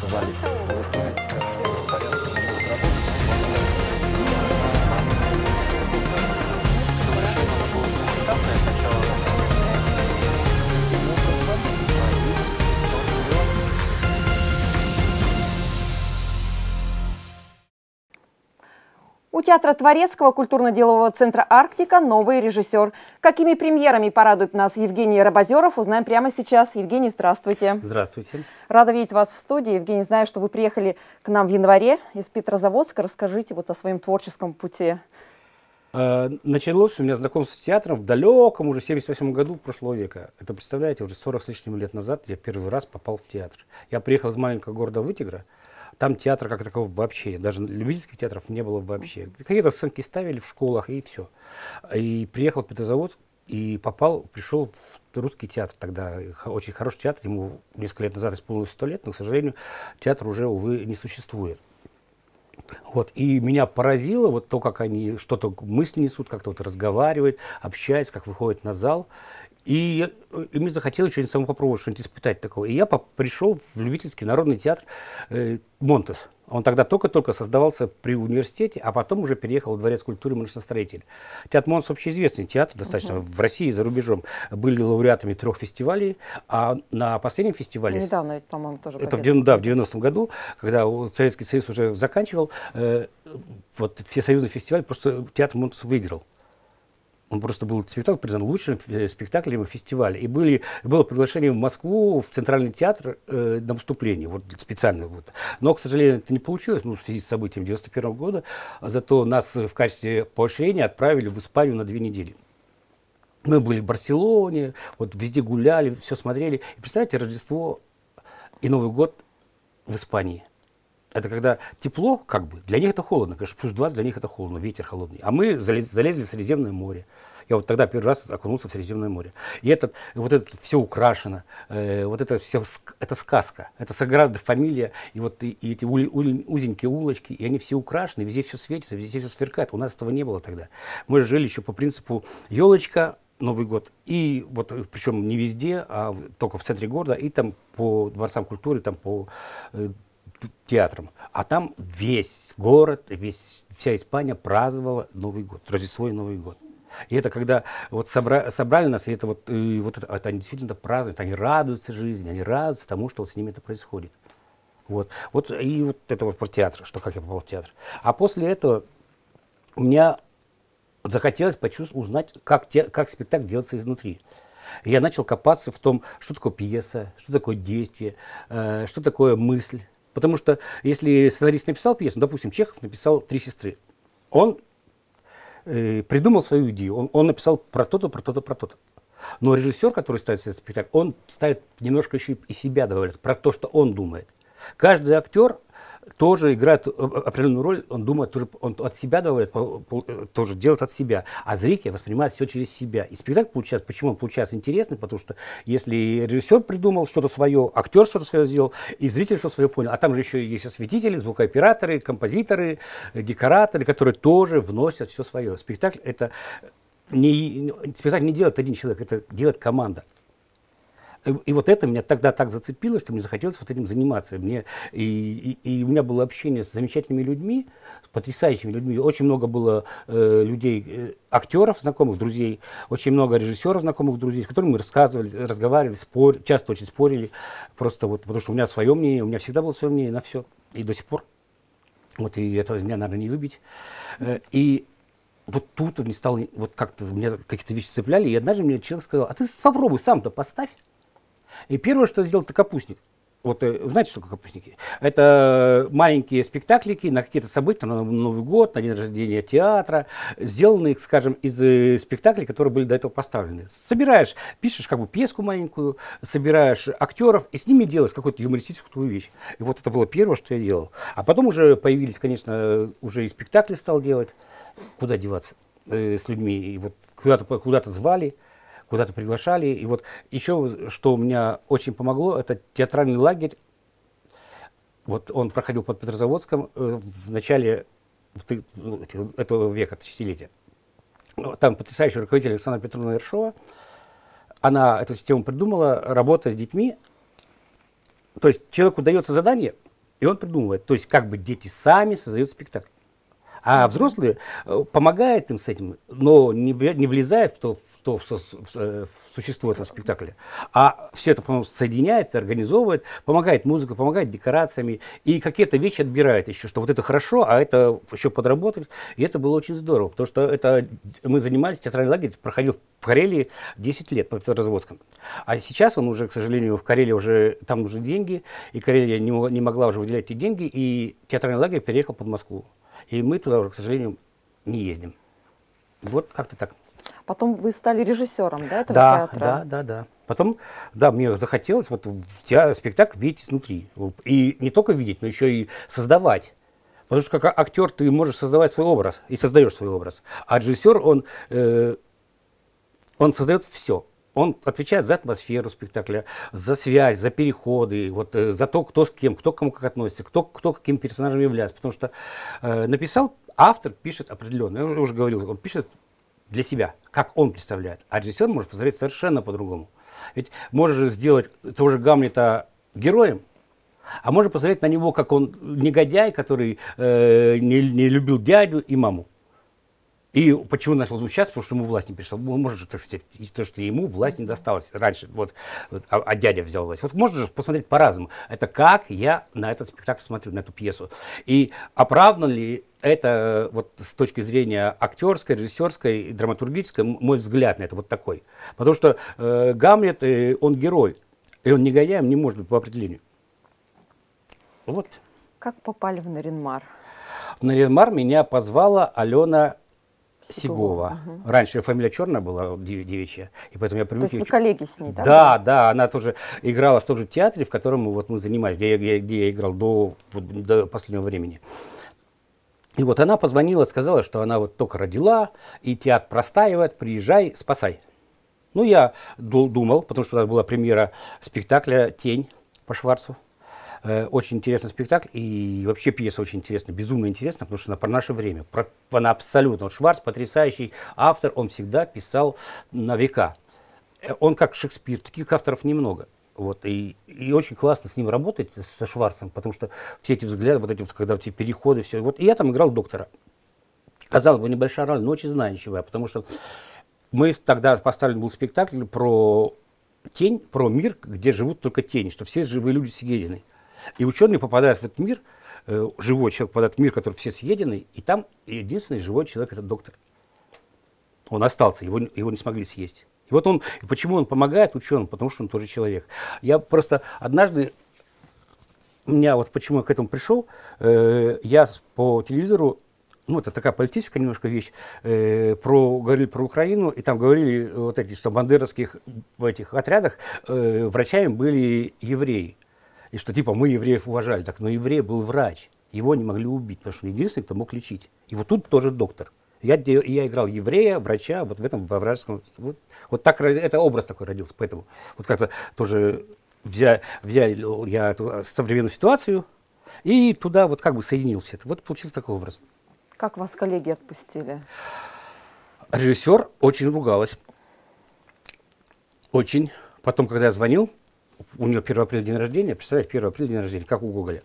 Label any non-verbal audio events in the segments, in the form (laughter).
Тогда называли. У театра Творецкого культурно-делового центра «Арктика» новый режиссер. Какими премьерами порадует нас Евгений Рабозеров, узнаем прямо сейчас. Евгений, здравствуйте. Здравствуйте. Рада видеть вас в студии. Евгений, знаю, что вы приехали к нам в январе из Петрозаводска. Расскажите вот о своем творческом пути. Э, началось у меня знакомство с театром в далеком уже 78 году прошлого века. Это, представляете, уже 40 с лишним лет назад я первый раз попал в театр. Я приехал из маленького города Вытигра, там театра как такого вообще, даже любительских театров не было вообще. Какие-то сценки ставили в школах и все. И приехал в Петрозаводск и попал, пришел в русский театр тогда, очень хороший театр, ему несколько лет назад исполнилось сто лет, но, к сожалению, театр уже, увы, не существует. Вот, и меня поразило вот то, как они что-то мысли несут, как-то вот разговаривают, общаются, как выходят на зал. И, и мне захотелось что-нибудь самому попробовать, что-нибудь испытать такого. И я пришел в любительский народный театр э, «Монтес». Он тогда только-только создавался при университете, а потом уже переехал в Дворец культуры и машиностроитель. Театр «Монтес» общеизвестный театр, достаточно угу. в России и за рубежом. Были лауреатами трех фестивалей, а на последнем фестивале... Недавно ведь, по-моему, тоже Это в, да, в 90-м году, когда Советский Союз уже заканчивал, э, вот всесоюзный фестиваль просто театр «Монтес» выиграл. Он просто был спектакль признан лучшим э, спектаклем фестиваля. И были, было приглашение в Москву, в Центральный театр э, на выступление, вот специально. Вот. Но, к сожалению, это не получилось, ну, в связи с событием 91 -го года. А зато нас в качестве поощрения отправили в Испанию на две недели. Мы были в Барселоне, вот везде гуляли, все смотрели. И представьте, Рождество и Новый год в Испании это когда тепло, как бы, для них это холодно, конечно, плюс 20 для них это холодно, ветер холодный. А мы залез, залезли в Средиземное море. Я вот тогда первый раз окунулся в Средиземное море. И этот, вот это все украшено, э, вот это все, это сказка, это Саграда фамилия, и вот и, и эти уль, уль, узенькие улочки, и они все украшены, везде все светится, везде все сверкает. У нас этого не было тогда. Мы жили еще по принципу елочка, Новый год. И вот, э, причем не везде, а только в центре города, и там по дворцам культуры, там по э, театром. А там весь город, весь, вся Испания праздновала Новый год, Рождество и Новый год. И это когда вот собра, собрали нас, и это вот, и вот это, это они действительно празднуют, они радуются жизни, они радуются тому, что вот с ними это происходит. Вот. вот и вот это вот про театр, что как я попал в театр. А после этого у меня захотелось почувствовать, узнать, как, те, как спектакль делается изнутри. И я начал копаться в том, что такое пьеса, что такое действие, э, что такое мысль, Потому что если сценарист написал пьесу, допустим, Чехов написал «Три сестры», он э, придумал свою идею, он, он написал про то-то, про то-то, про то-то. Но режиссер, который ставит этот спектакль, он ставит немножко еще и себя добавляет, про то, что он думает. Каждый актер тоже играет э, э, определенную роль, он думает, тоже, он от себя добавляет, э, тоже делает от себя, а зритель воспринимает все через себя. И спектакль получается, почему он получается интересный, потому что если режиссер придумал что-то свое, актер что-то свое сделал, и зритель что-то свое понял, а там же еще есть осветители, звукооператоры, композиторы, декораторы, которые тоже вносят все свое. Спектакль это не, спектакль не делает один человек, это делает команда. Э, и вот это меня тогда так зацепило, что мне захотелось вот этим заниматься. Мне, и, и, и у меня было общение с замечательными людьми, с потрясающими людьми. Очень много было э, людей, э, актеров, знакомых, друзей, очень много режиссеров, знакомых, друзей, с которыми мы рассказывали, разговаривали, спор, часто очень спорили. Просто вот, потому что у меня свое мнение, у меня всегда было свое мнение на все. И до сих пор. Вот, и этого меня, наверное, не выбить. Э, и вот тут мне стало, вот как-то меня какие-то вещи цепляли, и однажды мне человек сказал, а ты попробуй сам-то поставь. И первое, что сделал, это капустник. Вот э, знаете, что такое капустники? Это маленькие спектаклики на какие-то события, на Новый год, на день рождения театра, сделанные, скажем, из э, спектаклей, которые были до этого поставлены. Собираешь, пишешь как бы пьеску маленькую, собираешь актеров и с ними делаешь какую-то юмористическую вещь. И вот это было первое, что я делал. А потом уже появились, конечно, уже и спектакли стал делать. Куда деваться э, с людьми? И вот куда-то куда, -то, куда -то звали куда-то приглашали. И вот еще, что у меня очень помогло, это театральный лагерь. Вот он проходил под Петрозаводском э, в начале ну, этого века, тысячелетия. Ну, там потрясающий руководитель Александра Петровна Ершова. Она эту систему придумала, работа с детьми. То есть человеку дается задание, и он придумывает. То есть как бы дети сами создают спектакль. А взрослые э, помогают им с этим, но не, не влезая в то, что в, в, э, в существует на спектакле. А все это, по-моему, соединяется, организовывает, помогает музыка, помогает декорациями и какие-то вещи отбирает еще, что вот это хорошо, а это еще подработать. И это было очень здорово, потому что это мы занимались, театральный лагерь проходил в Карелии 10 лет по разводкам, А сейчас он уже, к сожалению, в Карелии уже, там уже деньги, и Карелия не, не могла уже выделять эти деньги, и театральный лагерь переехал под Москву. И мы туда уже, к сожалению, не ездим. Вот как-то так. Потом вы стали режиссером да, этого да, театра? Да, да, да. Потом, да, мне захотелось вот в театр, спектакль видеть изнутри. И не только видеть, но еще и создавать. Потому что как а, актер ты можешь создавать свой образ и создаешь свой образ. А режиссер, он, э, он создает все. Он отвечает за атмосферу спектакля, за связь, за переходы, вот, э, за то, кто с кем, кто к кому как относится, кто, кто каким персонажем является. Потому что э, написал, автор пишет определенно. Я уже говорил, он пишет для себя, как он представляет. А режиссер может посмотреть совершенно по-другому. Ведь можешь сделать того же Гамлета героем, а можешь посмотреть на него, как он негодяй, который э, не, не любил дядю и маму. И почему начал звучать, Потому что ему власть не пришла. Может же, так сказать, то, что ему власть не досталась раньше, вот, вот а, а дядя взял власть. Вот можно же посмотреть по-разному. Это как я на этот спектакль смотрю, на эту пьесу. И оправдан ли это вот с точки зрения актерской, режиссерской, драматургической, мой взгляд на это вот такой. Потому что э, Гамлет, э, он герой, и он негодяем не может быть по определению. Вот. Как попали в Наринмар? В Наринмар меня позвала Алена Сигова. Угу. Раньше фамилия черная была, девичья, и поэтому я привык... То есть вы ее... коллеги с ней? Тогда? Да, да, она тоже играла в том же театре, в котором вот мы занимались, где я, где я играл до, вот, до последнего времени. И вот она позвонила, сказала, что она вот только родила, и театр простаивает, приезжай, спасай. Ну, я думал, потому что у нас была премьера спектакля «Тень» по Шварцу. Э, очень интересный спектакль, и вообще пьеса очень интересна, безумно интересна, потому что она про наше время. Про, она абсолютно. Вот Шварц потрясающий автор, он всегда писал на века. Э, он как Шекспир, таких авторов немного. Вот, и, и очень классно с ним работать, со Шварцем, потому что все эти взгляды, вот эти, вот, когда эти переходы, все. Вот, и я там играл доктора. Казалось бы, небольшая роль, но очень знающая, потому что мы тогда поставлен был спектакль про тень, про мир, где живут только тени, что все живые люди съедены. И ученый попадает в этот мир, э, живой человек попадает в мир, который все съедены, и там единственный живой человек – это доктор. Он остался, его, его не смогли съесть. И вот он, почему он помогает ученым? Потому что он тоже человек. Я просто однажды, у меня вот почему я к этому пришел, э, я по телевизору ну, это такая политическая немножко вещь, э, про, говорили про Украину, и там говорили вот эти, что в бандеровских в этих отрядах э, врачами были евреи. И что типа мы евреев уважали. Так, но еврей был врач. Его не могли убить, потому что он единственный, кто мог лечить. И вот тут тоже доктор. Я, я играл еврея, врача, вот в этом, во вражеском... Вот, вот так, это образ такой родился. Поэтому вот как-то тоже взял, взял я эту э, современную ситуацию и туда вот как бы соединился. вот получился такой образ. Как вас коллеги отпустили? Режиссер очень ругалась. Очень. Потом, когда я звонил, у нее 1 апреля день рождения, представляете, 1 апреля день рождения, как у Гоголя.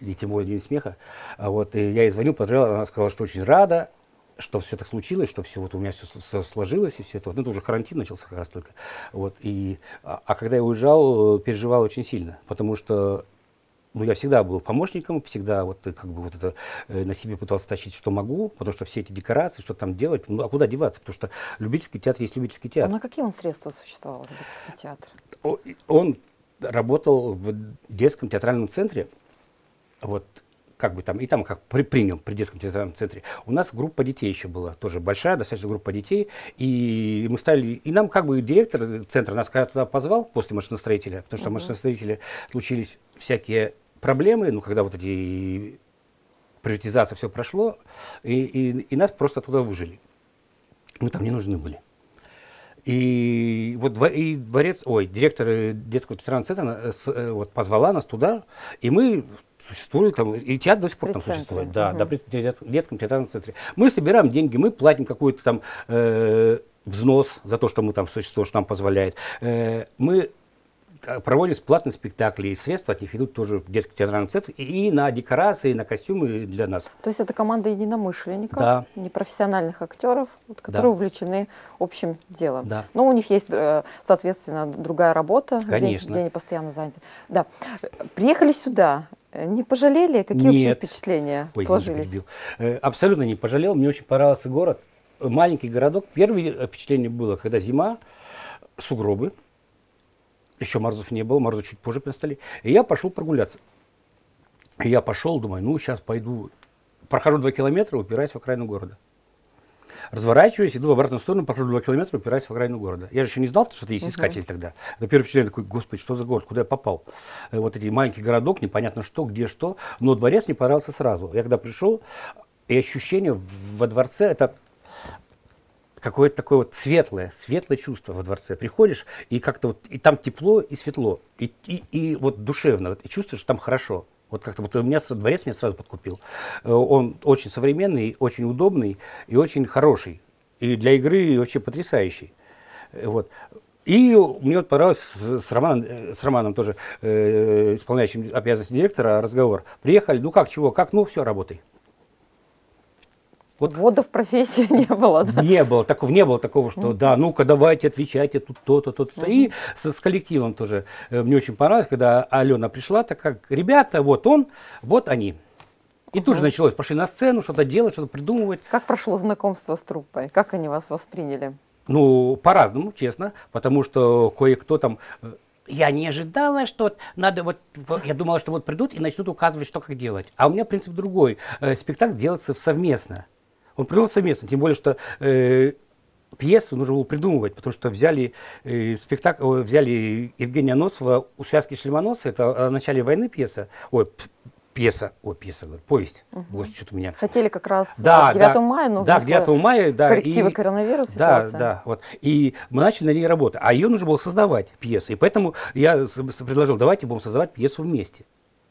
И тем более день смеха. А вот и я ей звоню, поздравил, она сказала, что очень рада, что все так случилось, что все вот у меня все сложилось и все это. Вот. Ну, это уже карантин начался как раз только. Вот, и, а, а когда я уезжал, э, переживал очень сильно, потому что но ну, я всегда был помощником, всегда вот э, как бы вот это э, на себе пытался тащить, что могу, потому что все эти декорации, что там делать, ну а куда деваться, потому что любительский театр есть любительский театр. А на какие он средства существовал, любительский театр? Он, он работал в детском театральном центре, вот как бы там, и там как при, принял при детском театральном центре. У нас группа детей еще была, тоже большая, достаточно группа детей, и мы стали, и нам как бы директор центра нас когда туда позвал после машиностроителя, потому что uh-huh. машиностроители случились всякие проблемы, ну, когда вот эти приватизация, все прошло, и, и, и нас просто туда выжили. Мы там не нужны были. И вот и дворец, ой, директор э, детского центра э, э, вот, позвала нас туда, и мы существуем там, и театр до сих пор там центре. существует, да, угу. да, при детском театральном центре. Мы собираем деньги, мы платим какой-то там э, взнос за то, что мы там существуем, что нам позволяет. Э, мы проводятся платные спектакли, и средства от них идут тоже в детский театральный центр, и на декорации, и на костюмы для нас. То есть это команда единомышленников, да. непрофессиональных актеров, вот, которые да. увлечены общим делом. Да. Но у них есть, э, соответственно, другая работа, Конечно. Где, где они постоянно заняты. Да. Приехали сюда, не пожалели? Какие Нет. общие впечатления Ой, сложились? Э, абсолютно не пожалел, мне очень понравился город. Маленький городок. Первое впечатление было, когда зима, сугробы, еще Марзов не был, Марзов чуть позже пристали. И я пошел прогуляться. И я пошел, думаю, ну, сейчас пойду. Прохожу два километра, упираюсь в окраину города. Разворачиваюсь, иду в обратную сторону, прохожу два километра, упираюсь в окраину города. Я же еще не знал, что это есть искатель угу. тогда. Это первое впечатление такой, господи, что за город, куда я попал? Э, вот эти маленький городок, непонятно что, где что. Но дворец мне понравился сразу. Я когда пришел, и ощущение во дворце, это какое-то такое вот светлое, светлое чувство во дворце. Приходишь, и как-то вот, и там тепло, и светло, и, и, и вот душевно, вот, и чувствуешь, что там хорошо. Вот как-то вот у меня дворец меня сразу подкупил. Э, он очень современный, очень удобный и очень хороший. И для игры вообще потрясающий. Э, вот. И мне вот понравилось с, Романом э, с Романом тоже, э, исполняющим обязанности директора, разговор. Приехали, ну как, чего, как, ну все, работай. Вот Ввода в профессию (laughs) не было, да? Не было такого, не было такого, что да, ну-ка давайте отвечайте, тут то-то, то-то. mm И с, с коллективом тоже э, мне очень понравилось, когда Алена пришла, так как ребята, вот он, вот они. И uh тут же началось, пошли на сцену, что-то делать, что-то придумывать. Как прошло знакомство с труппой? Как они вас восприняли? Ну, по-разному, честно, потому что кое-кто там э, я не ожидала, что вот надо вот, я думала, что вот придут и начнут указывать, что как делать. А у меня принцип другой. Э, спектакль делается совместно. Он придумал совместно, тем более, что э, пьесу нужно было придумывать, потому что взяли э, спектакль, взяли Евгения Носова «У связки Шлемоноса», это о начале войны пьеса, ой, пьеса, о, пьеса, говорю, повесть. Угу. Вот что-то у меня. Хотели как раз да, 9 э, да, мая, но ну, да, 9 мая, да, коррективы и, коронавирус, ситуация. Да, да, вот. И мы начали на ней работать, а ее нужно было создавать, пьесу. И поэтому я предложил, давайте будем создавать пьесу вместе.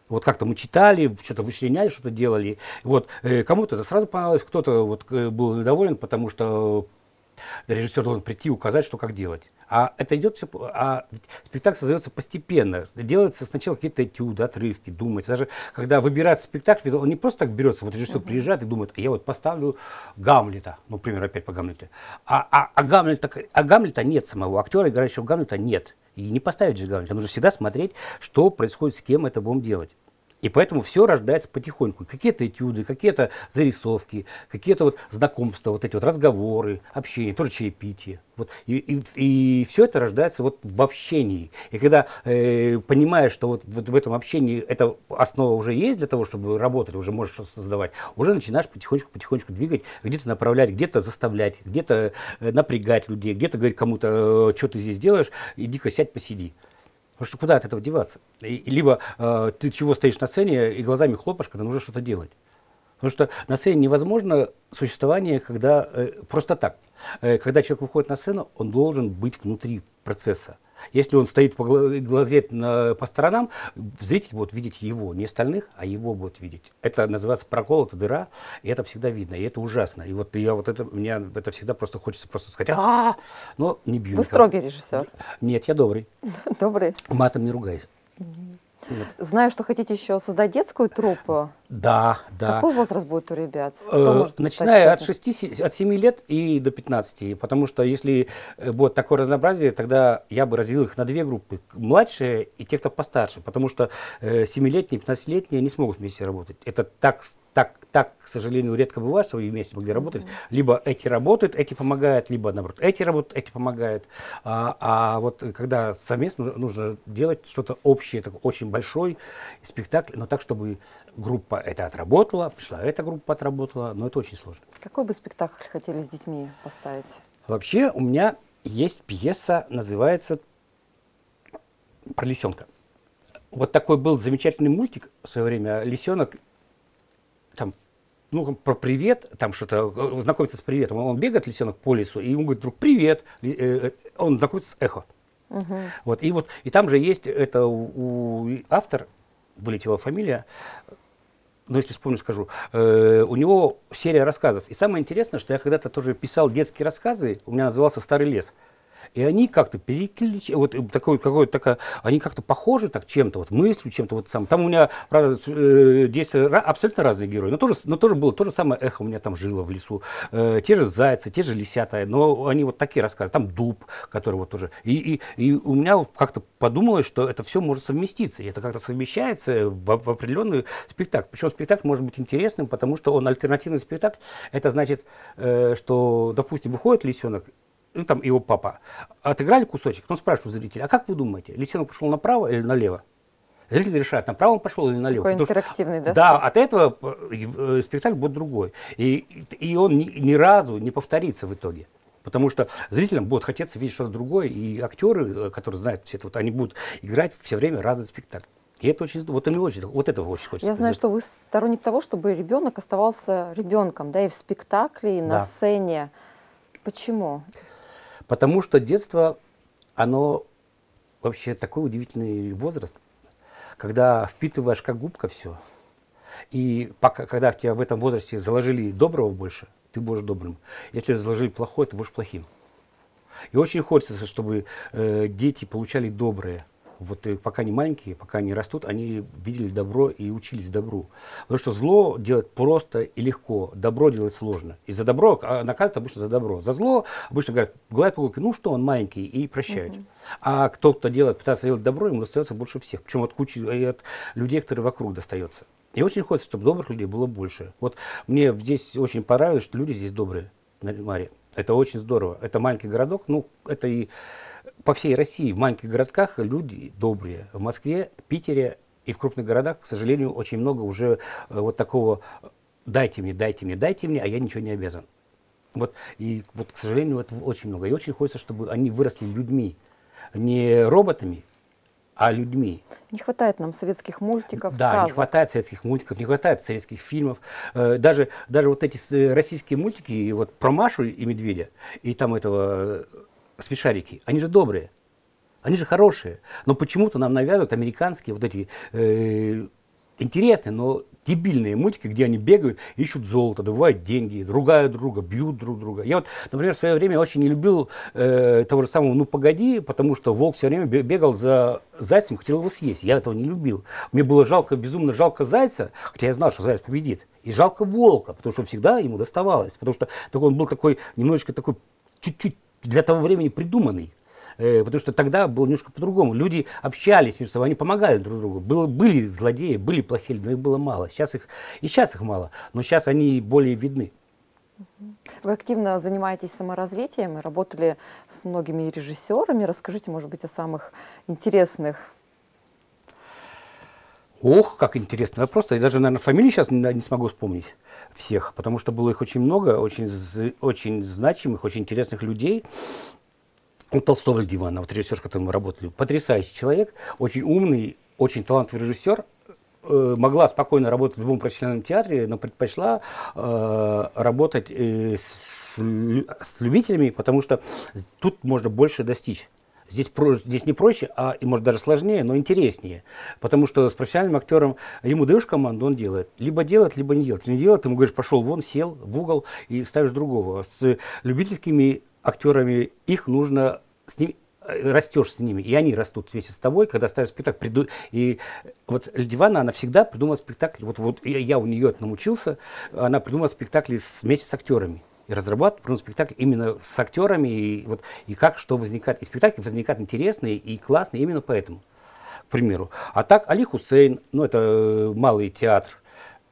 Вот как-то мы читали, что-то вычленяли, что-то делали. Вот э, кому-то это сразу понравилось, кто-то вот э, был недоволен, потому что режиссер должен прийти и указать, что как делать. А это идет все, а спектакль создается постепенно. Делается сначала какие-то этюды, отрывки, думается. Даже когда выбирается спектакль, он не просто так берется, вот режиссер uh-huh. приезжает и думает, а я вот поставлю Гамлета, ну, например, опять по Гамлету. А, а, а, Гамлета, а Гамлета нет самого, актера, играющего Гамлета, нет. И не поставить же главное. Там нужно всегда смотреть, что происходит, с кем это будем делать. И поэтому все рождается потихоньку. Какие-то этюды, какие-то зарисовки, какие-то вот знакомства, вот эти вот разговоры, общение, тоже чаепитие. Вот. И, и, и все это рождается вот в общении. И когда э, понимаешь, что вот, вот в этом общении эта основа уже есть для того, чтобы работать, уже можешь создавать, уже начинаешь потихонечку-потихонечку двигать, где-то направлять, где-то заставлять, где-то э, напрягать людей, где-то говорить кому-то, э, что ты здесь делаешь, иди-ка сядь, посиди. Потому что куда от этого деваться? И, либо э, ты чего стоишь на сцене и глазами хлопаешь, когда нужно что-то делать. Потому что на сцене невозможно существование, когда э, просто так. Э, когда человек выходит на сцену, он должен быть внутри процесса. Если он стоит, глазеет на, по сторонам, зритель будет видеть его, не остальных, а его будет видеть. Это называется прокол, это дыра, и это всегда видно, и это ужасно. И вот я вот это, меня это всегда просто хочется просто сказать, а, -а, -а но не бью. Вы никого. строгий режиссер? Нет, я добрый. Добрый. Матом не ругаюсь. Знаю, что хотите еще создать детскую труппу. Да, да. Какой возраст будет у ребят? Э, начиная от, 6, от 7 лет и до 15. Потому что если э, будет такое разнообразие, тогда я бы разделил их на две группы. Младшие и те, кто постарше. Потому что э, 7-летние, 15-летние не смогут вместе работать. Это так, так, так, к сожалению, редко бывает, что вы вместе могли работать. Либо эти работают, эти помогают, либо наоборот, эти работают, эти помогают. А, а вот когда совместно нужно делать что-то общее, такой очень большой спектакль, но так, чтобы группа группа это отработала, пришла эта группа отработала, но это очень сложно. Какой бы спектакль хотели с детьми поставить? Вообще у меня есть пьеса, называется «Про лисенка». Вот такой был замечательный мультик в свое время «Лисенок». Там ну, про привет, там что-то, э, знакомится с приветом. Он бегает, лисенок, по лесу, и ему говорит, друг, привет. Э, э, он знакомится с эхо. Угу. Вот, и вот, и там же есть, это у, у автор, вылетела фамилия, ну, если вспомню, скажу, э, у него серия рассказов. И самое интересное, что я когда-то тоже писал детские рассказы, у меня назывался «Старый лес». И они как-то переклич... вот э, такой какой такая, они как-то похожи так чем-то, вот мыслью, чем-то вот сам. Там у меня, правда, э, абсолютно разные герои, но тоже, но тоже было то же самое эхо у меня там жило в лесу. Э, те же зайцы, те же лисята, но они вот такие рассказы. Там дуб, который вот тоже. И, и, и у меня вот как-то подумалось, что это все может совместиться, и это как-то совмещается в, в определенный спектакль. Причем спектакль может быть интересным, потому что он альтернативный спектакль. Это значит, э, что, допустим, выходит лисенок, ну, там его папа, отыграли кусочек, он ну, спрашивает зрителя, а как вы думаете, Лисенок пошел направо или налево? Зритель решает, направо он пошел или налево. Такой интерактивный, что, да? Да, от этого э, э, спектакль будет другой. И, и он ни, ни разу не повторится в итоге. Потому что зрителям будет хотеться видеть что-то другое, и актеры, э, которые знают все это, вот, они будут играть все время разный спектакль. И это очень, вот мне очень, вот этого очень хочется. Я знаю, что вы сторонник того, чтобы ребенок оставался ребенком, да, и в спектакле, и на да. сцене. Почему? Потому что детство, оно вообще такой удивительный возраст, когда впитываешь как губка все. И пока, когда в тебя в этом возрасте заложили доброго больше, ты будешь добрым. Если заложили плохое, ты будешь плохим. И очень хочется, чтобы э, дети получали доброе вот э, пока они маленькие, пока они растут, они видели добро и учились добру. Потому что зло делать просто и легко, добро делать сложно. И за добро а наказывают обычно за добро. За зло обычно говорят, гладят по ну что, он маленький, и прощают. Угу. А кто кто делает, пытается делать добро, ему достается больше всех. Причем от кучи, и э, от людей, которые вокруг достается. И очень хочется, чтобы добрых людей было больше. Вот мне здесь очень понравилось, что люди здесь добрые, на Маре. Это очень здорово. Это маленький городок, ну, это и по всей России, в маленьких городках люди добрые. В Москве, Питере и в крупных городах, к сожалению, очень много уже э, вот такого э, «дайте мне, дайте мне, дайте мне, а я ничего не обязан». Вот, и вот, к сожалению, этого очень много. И очень хочется, чтобы они выросли людьми, не роботами, а людьми. Не хватает нам советских мультиков, Да, сказок. не хватает советских мультиков, не хватает советских фильмов. Э, даже, даже вот эти российские мультики, вот про Машу и Медведя, и там этого смешарики, они же добрые, они же хорошие. Но почему-то нам навязывают американские вот эти э, интересные, но дебильные мультики, где они бегают, ищут золото, добывают деньги, ругают друга, бьют друг друга. Я вот, например, в свое время очень не любил э, того же самого «Ну, погоди», потому что волк все время бегал за зайцем, хотел его съесть. Я этого не любил. Мне было жалко, безумно жалко зайца, хотя я знал, что заяц победит. И жалко волка, потому что всегда ему доставалось. Потому что такой, он был такой, немножечко такой чуть-чуть для того времени придуманный. Э, потому что тогда было немножко по-другому. Люди общались между собой, они помогали друг другу. Было, были злодеи, были плохие, но их было мало. Сейчас их, и сейчас их мало, но сейчас они более видны. Вы активно занимаетесь саморазвитием работали с многими режиссерами. Расскажите, может быть, о самых интересных Ох, как интересный вопрос. Я даже, наверное, фамилии сейчас не смогу вспомнить всех, потому что было их очень много, очень, очень значимых, очень интересных людей. У Толстого Льва вот режиссер, с которым мы работали, потрясающий человек, очень умный, очень талантливый режиссер, э, могла спокойно работать в любом профессиональном театре, но предпочла э, работать э, с, с любителями, потому что тут можно больше достичь. Здесь, про, здесь не проще, а и может даже сложнее, но интереснее. Потому что с профессиональным актером ему даешь команду, он делает. Либо делает, либо не делает. Если не делает, ты ему говоришь, пошел вон, сел в угол и ставишь другого. С любительскими актерами их нужно с ним э, растешь с ними, и они растут вместе с тобой, когда ставишь спектакль. Приду... И вот Льдивана, она всегда придумала спектакль, вот, вот я у нее это научился, она придумала спектакли вместе с актерами и разрабатывать прям спектакль именно с актерами, и, вот, и как что возникает. И спектакль возникает интересный и классный именно поэтому, к примеру. А так Али Хусейн, ну это э, малый театр,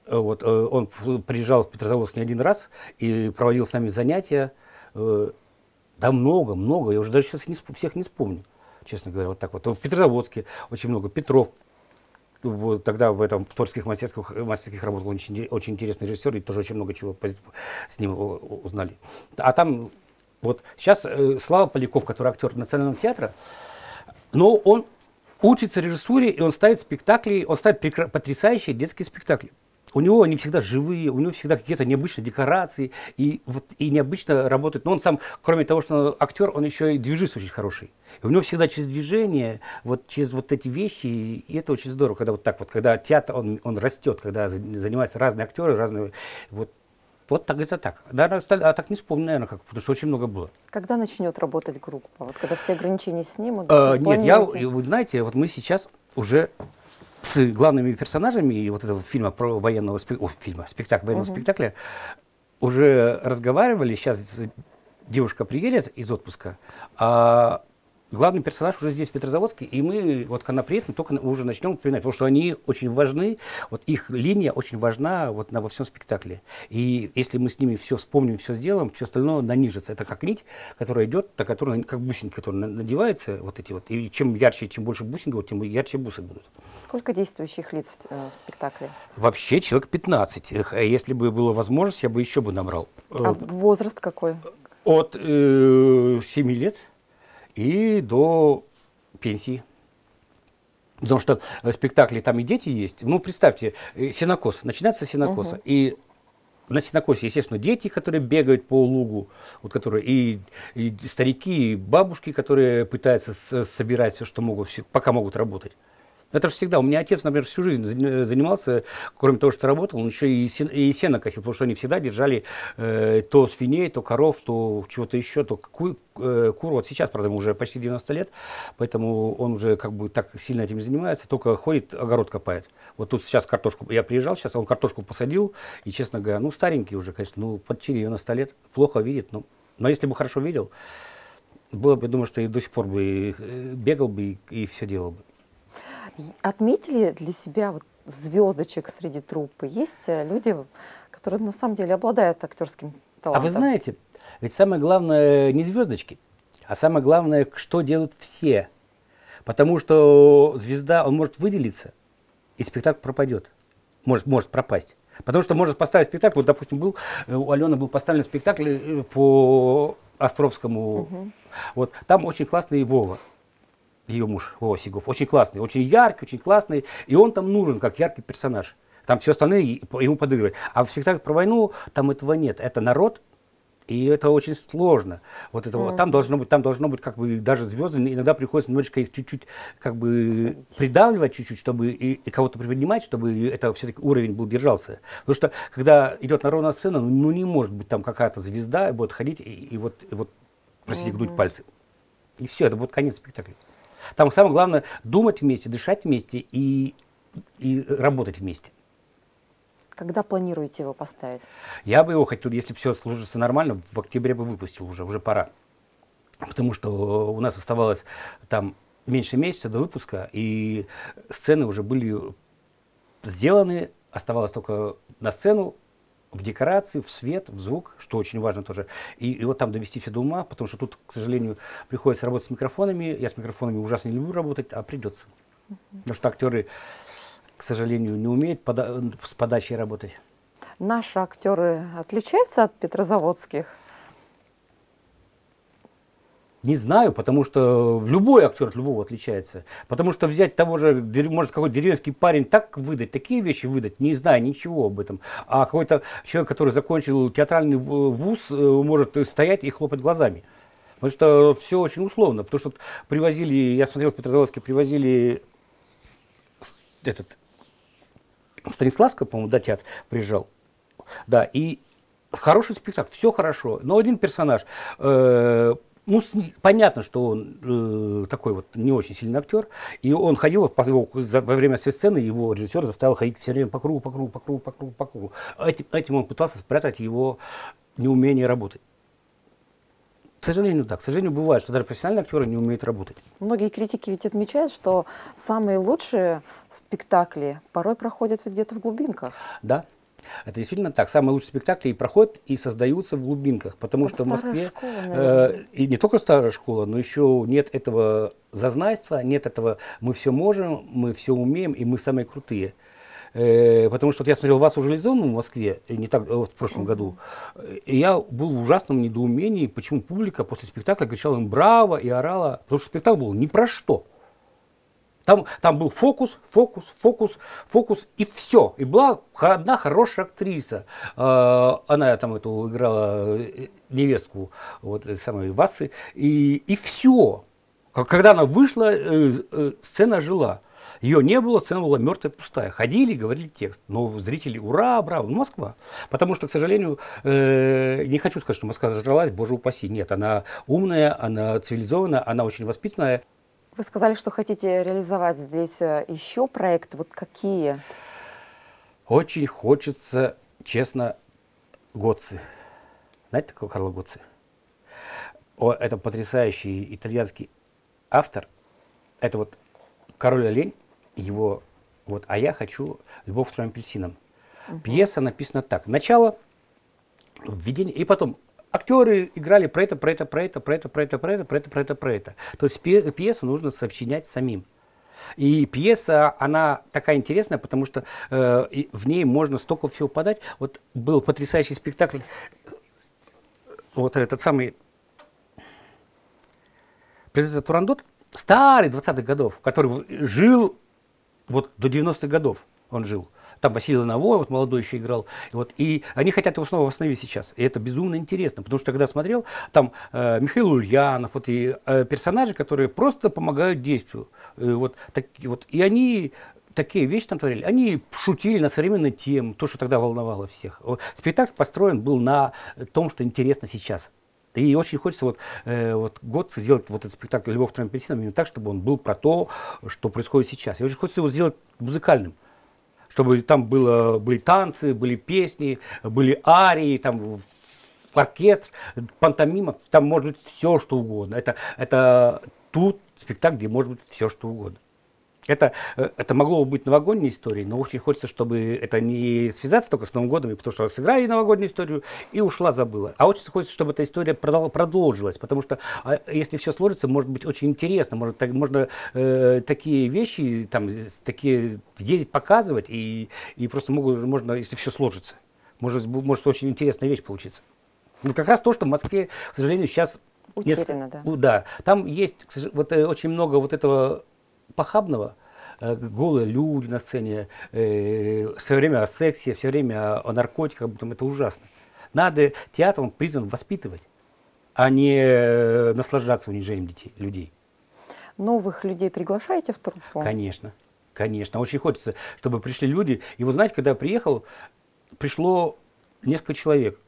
э, вот, э, он приезжал в Петрозаводск не один раз и проводил с нами занятия. Да много, много, я уже даже сейчас не, всех не вспомню, честно говоря, вот так вот. В Петрозаводске очень много, Петров, тогда в этом в творческих мастерских, э, мастерских работал очень, очень интересный режиссер, и тоже очень много чего с ним узнали. А там вот сейчас э, Слава Поляков, который актер Национального театра, но он учится режиссуре, и он ставит спектакли, он ставит потрясающие детские спектакли у него они всегда живые, у него всегда какие-то необычные декорации, и, вот, и необычно работает. Но он сам, кроме того, что он актер, он еще и движист очень хороший. И у него всегда через движение, вот через вот эти вещи, и это очень здорово, когда вот так вот, когда театр, он, он растет, когда занимаются разные актеры, разные, вот вот так это так. Да, а так не вспомню, наверное, как, потому что очень много было. Когда начнет работать группа? Вот когда все ограничения снимут? А, нет, я, вы знаете, вот мы сейчас уже с главными персонажами и вот этого фильма про военного спектакля, фильма, спектакль, военного угу. спектакля, уже разговаривали, сейчас девушка приедет из отпуска, а главный персонаж уже здесь, Петрозаводский, и мы вот Конопретно только уже начнем принимать, потому что они очень важны, вот их линия очень важна вот на во всем спектакле. И если мы с ними все вспомним, все сделаем, все остальное нанижится. Это как нить, которая идет, та, которая, как бусинки, которая надевается, вот эти вот. И чем ярче, чем больше бусинков, тем ярче бусы будут. Сколько действующих лиц э, в спектакле? Вообще человек 15. А если бы была возможность, я бы еще бы набрал. А э, возраст какой? От э, 7 лет и до пенсии. Потому что в э, спектакле там и дети есть. Ну, представьте, э, синокос. Начинается с синокоса. Угу. И на синокосе, естественно, дети, которые бегают по лугу, вот которые и, и старики, и бабушки, которые пытаются собирать все, что могут, все, пока могут работать. Это всегда. У меня отец, например, всю жизнь э, занимался, кроме того, что работал, он еще и, сено косил, потому что они всегда держали э, то свиней, то коров, то чего-то еще, то ку, э, куру. Вот сейчас, правда, ему уже почти 90 лет, поэтому он уже как бы так сильно этим занимается, только ходит, огород копает. Вот тут сейчас картошку, я приезжал сейчас, он картошку посадил, и, честно говоря, ну, старенький уже, конечно, ну, почти 90 лет, плохо видит, но, но если бы хорошо видел, было бы, думаю, что и до сих пор бы э, бегал бы и, и все делал бы. Отметили для себя вот звездочек среди труппы? Есть э, люди, которые на самом деле обладают актерским талантом? А вы знаете, ведь самое главное э, не звездочки, а самое главное, что делают все. Потому что звезда, он может выделиться, и спектакль пропадет. Может, может пропасть. Потому что может поставить спектакль, вот, допустим, был, э, у Алены был поставлен спектакль по Островскому. Угу. Вот, там очень классный Вова ее муж Вова Сигов, очень классный, очень яркий, очень классный, и он там нужен как яркий персонаж. Там все остальные ему подыгрывают. А в спектакле про войну там этого нет. Это народ, и это очень сложно. Вот это mm. вот, там должно быть, там должно быть как бы даже звезды, иногда приходится немножечко их чуть-чуть как бы Садить. придавливать чуть-чуть, чтобы и, и кого-то приподнимать, чтобы это все-таки уровень был держался. Потому что когда идет народная сцена, ну, ну не может быть там какая-то звезда будет ходить и, и вот, и вот простите, mm-hmm. гнуть пальцы. И все, это будет конец спектакля. Там самое главное думать вместе, дышать вместе и, и работать вместе. Когда планируете его поставить? Я бы его хотел, если все сложится нормально, в октябре бы выпустил уже, уже пора. Потому что у нас оставалось там меньше месяца до выпуска, и сцены уже были сделаны, оставалось только на сцену в декорации, в свет, в звук, что очень важно тоже. И, и вот там довести все до ума, потому что тут, к сожалению, приходится работать с микрофонами. Я с микрофонами ужасно не люблю работать, а придется. Потому что актеры, к сожалению, не умеют пода с подачей работать. Наши актеры отличаются от петрозаводских? Не знаю, потому что любой актер от любого отличается. Потому что взять того же, может, какой-то деревенский парень так выдать, такие вещи выдать, не знаю ничего об этом. А какой-то человек, который закончил театральный вуз, э, может стоять и хлопать глазами. Потому что все очень условно. Потому что привозили, я смотрел в Петрозаводске, привозили этот Станиславского, по-моему, да, театр приезжал. Да, и хороший спектакль, все хорошо. Но один персонаж э ну, понятно, что он э, такой вот не очень сильный актер, и он ходил по, за, во время всей сцены, его режиссер заставил ходить все время по кругу, по кругу, по кругу, по кругу, по кругу. А этим, этим он пытался спрятать его неумение работать. К сожалению, да. К сожалению, бывает, что даже профессиональные актеры не умеют работать. Многие критики ведь отмечают, что самые лучшие спектакли порой проходят ведь где-то в глубинках. Да, это действительно так. Самые лучшие спектакли и проходят, и создаются в глубинках, потому Под что в Москве школа, э, и не только старая школа, но еще нет этого зазнайства, нет этого мы все можем, мы все умеем, и мы самые крутые. Э, потому что вот я смотрел вас у Железонного в Москве, э, не так, э, в прошлом году, и я был в ужасном недоумении, почему публика после спектакля кричала им «Браво!» и орала, потому что спектакль был ни про что. Там, там был фокус, фокус, фокус, фокус и все. И была одна хорошая актриса. А, она там эту играла э, невестку вот самой Васы. И, и все. Когда она вышла, э, э, сцена жила. Ее не было, сцена была мертвая, пустая. Ходили, говорили текст. Но зрители, ура, браво, ну, Москва. Потому что, к сожалению, э, не хочу сказать, что Москва зажралась, боже упаси. Нет, она умная, она цивилизованная, она очень воспитанная. Вы сказали, что хотите реализовать здесь э, еще проект. Вот какие? Очень хочется, честно, Гоцци. Знаете такого Карло Гоцци? О, это потрясающий итальянский автор. Это вот «Король олень», его вот, а я хочу «Любовь к апельсинам». Угу. Пьеса написана так. Начало, введение, и потом Актеры играли про это, про это, про это, про это, про это, про это, про это, про это, про это. То есть пьесу нужно сочинять самим. И пьеса, она такая интересная, потому что э, в ней можно столько всего подать. Вот был потрясающий спектакль, вот этот самый президент Турандот, старый 20-х годов, который жил вот до 90-х годов он жил. Там Василий Лановой, вот молодой еще играл. вот, и они хотят его снова восстановить сейчас. И это безумно интересно, потому что когда смотрел, там э, Михаил Ульянов, вот и э, персонажи, которые просто помогают действию. И, э, вот, так, вот, и они такие вещи там творили. Они шутили на современные темы, то, что тогда волновало всех. Спектакль построен был на том, что интересно сейчас. И очень хочется вот, э, вот год сделать вот этот спектакль «Любовь к трампетинам» именно так, чтобы он был про то, что происходит сейчас. И очень хочется его сделать музыкальным чтобы там было, были танцы, были песни, были арии, там оркестр, пантомима, там может быть все что угодно. Это, это тут спектакль, где может быть все что угодно. Это, э, это могло бы быть новогодней историей, но очень хочется, чтобы это не связаться только с Новым годом, потому что сыграли новогоднюю историю и ушла, забыла. А очень хочется, чтобы эта история продолжилась, потому что а, если все сложится, может быть очень интересно, может, так, можно э, такие вещи, там, такие ездить, показывать, и, и просто могут, можно, если все сложится, может, может очень интересная вещь получиться. Ну, как раз то, что в Москве, к сожалению, сейчас Утеряно, да. Да. Там есть вот, э, очень много вот этого похабного, э, голые люди на сцене, э, все время о сексе, все время о наркотиках, это ужасно. Надо театром призван воспитывать, а не э, наслаждаться унижением детей, людей. Новых людей приглашаете в труппу? Конечно, конечно. Очень хочется, чтобы пришли люди. И вот знаете, когда я приехал, пришло несколько человек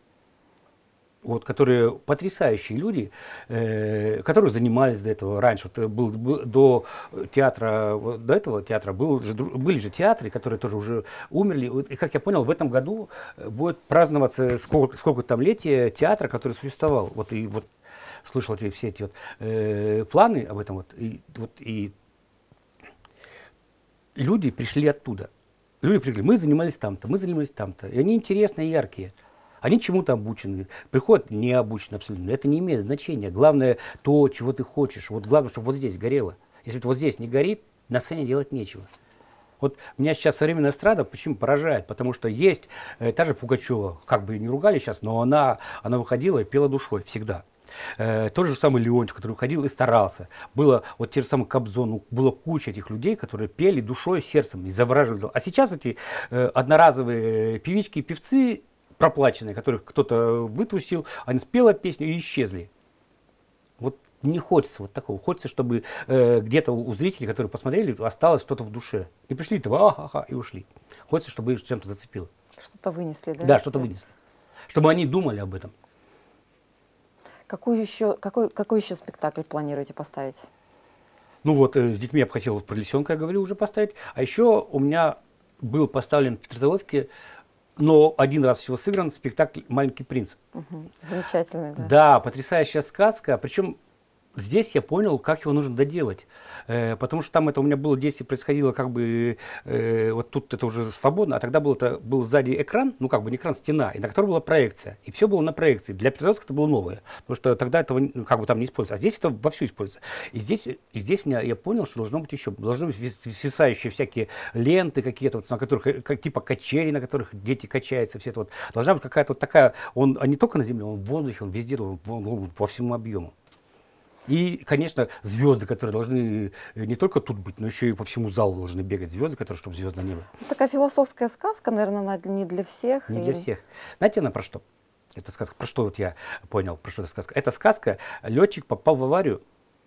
вот, которые потрясающие люди, э, которые занимались до этого раньше. Вот, э, был, был, до театра, до этого театра был, же были же театры, которые тоже уже умерли. И, как я понял, в этом году э, будет праздноваться сколько, сколько там летие театра, который существовал. Вот и вот слышал эти все эти вот, э, планы об этом вот и вот и люди пришли оттуда. Люди пришли, мы занимались там-то, мы занимались там-то. И они интересные и яркие. Они чему-то обучены, приходят не обучены абсолютно. Это не имеет значения. Главное то, чего ты хочешь. Вот главное, чтобы вот здесь горело. Если вот здесь не горит, на сцене делать нечего. Вот меня сейчас современная эстрада почему поражает? Потому что есть э, та же Пугачева, как бы ее не ругали сейчас, но она, она выходила и пела душой всегда. Э, тот же самый Леонтьев, который выходил и старался. Было вот те же самые Кобзон, ну, было куча этих людей, которые пели душой, сердцем и завораживали. А сейчас эти э, одноразовые э, певички и певцы проплаченные, которых кто-то выпустил, они спела песню и исчезли. Вот не хочется вот такого. Хочется, чтобы э, где-то у зрителей, которые посмотрели, осталось что-то в душе. И пришли этого, типа, ахаха, и ушли. Хочется, чтобы их чем-то зацепило. Что-то вынесли, да? Да, что-то вынесли. Чтобы они думали об этом. Какой еще, какой, какой еще спектакль планируете поставить? Ну вот, э, с детьми я бы хотел про лисенка, я говорил, уже поставить. А еще у меня был поставлен в Петрозаводске но один раз всего сыгран спектакль «Маленький принц». Угу. Замечательный, да. Да, потрясающая сказка. Причем здесь я понял, как его нужно доделать. Э, потому что там это у меня было действие происходило как бы э, вот тут это уже свободно, а тогда был, это, был сзади экран, ну как бы не экран, стена, и на которой была проекция. И все было на проекции. Для производства это было новое, потому что тогда этого ну, как бы там не используется. А здесь это вовсю используется. И здесь, и здесь меня, я понял, что должно быть еще, должны быть свисающие всякие ленты какие-то, вот, на которых, э, как, типа качели, на которых дети качаются, все это вот. Должна быть какая-то вот такая, он а не только на земле, он в воздухе, он везде, он, он, он, он во всем объему. И, конечно, звезды, которые должны э, не только тут быть, но еще и по всему залу должны бегать звезды, которые, чтобы звезд на небе. Ну, такая философская сказка, наверное, не для всех. Не и... для всех. Знаете, она про что? Это сказка. Про что вот я понял, про что эта сказка? Это сказка. Летчик попал в аварию,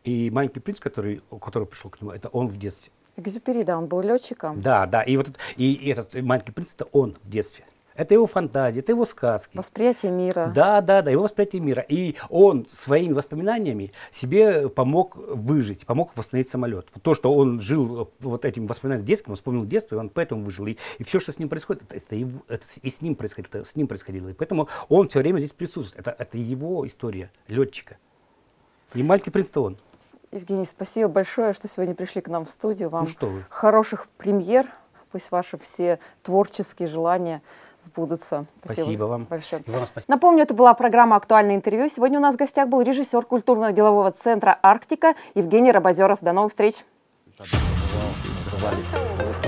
и маленький принц, который, который пришел к нему, это он в детстве. Экзюпери, да, он был летчиком. Да, да, и вот и, и этот маленький принц, это он в детстве. Это его фантазии, это его сказки. Восприятие мира. Да, да, да, его восприятие мира. И он своими воспоминаниями себе помог выжить, помог восстановить самолет. То, что он жил э, вот этим воспоминанием детским, он вспомнил детство, и он поэтому выжил. И, и все, что с ним происходит, это, это, его, это и с ним происходило, это с ним происходило. И поэтому он все время здесь присутствует. Это, это его история летчика. И маленький принц он. Евгений, спасибо большое, что сегодня пришли к нам в студию. Ну Вам ну что вы. хороших премьер. Пусть ваши все творческие желания сбудутся. Спасибо, спасибо вам большое. Иван, спасибо. Напомню, это была программа «Актуальное интервью». Сегодня у нас в гостях был режиссер культурно-делового центра «Арктика» Евгений Рабозеров. До новых встреч! Пожалуйста.